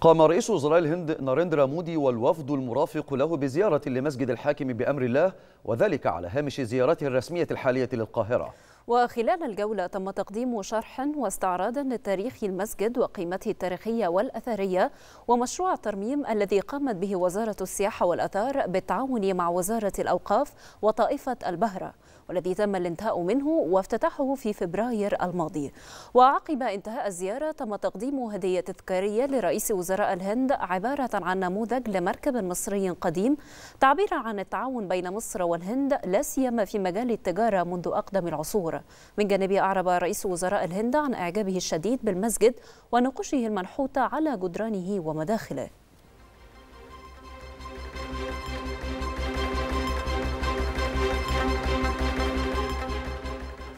قام رئيس وزراء الهند ناريندرا مودي والوفد المرافق له بزيارة لمسجد الحاكم بأمر الله وذلك على هامش زيارته الرسمية الحالية للقاهرة وخلال الجولة تم تقديم شرح واستعراض لتاريخ المسجد وقيمته التاريخية والأثرية ومشروع الترميم الذي قامت به وزارة السياحة والأثار بالتعاون مع وزارة الأوقاف وطائفة البهرة والذي تم الانتهاء منه وافتتاحه في فبراير الماضي وعقب انتهاء الزيارة تم تقديم هدية تذكارية لرئيس وزراء الهند عبارة عن نموذج لمركب مصري قديم تعبيرا عن التعاون بين مصر والهند لا سيما في مجال التجارة منذ أقدم العصور من جانبه أعرب رئيس وزراء الهند عن إعجابه الشديد بالمسجد ونقوشه المنحوتة على جدرانه ومداخله